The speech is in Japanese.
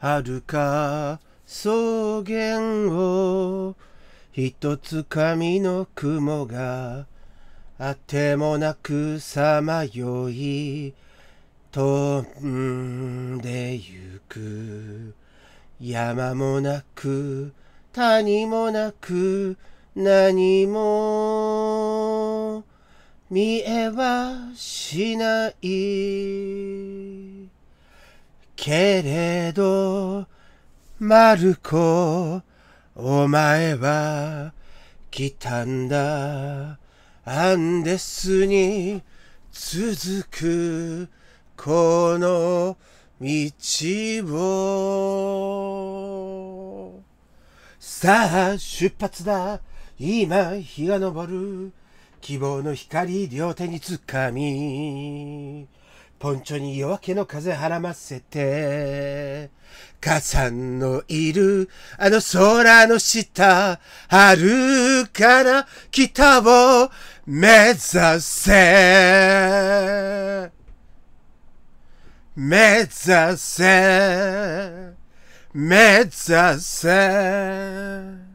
遥か草原を一つ神の雲があてもなくさまよい飛んでゆく山もなく谷もなく何も見えはしないけれど、マルコ、お前は来たんだ。アンデスに続くこの道を。さあ、出発だ。今、日が昇る。希望の光両手につかみ。ポンチョに夜明けの風はませて、母さんのいるあの空の下、遥かな北を目指せ。目指せ。目指せ。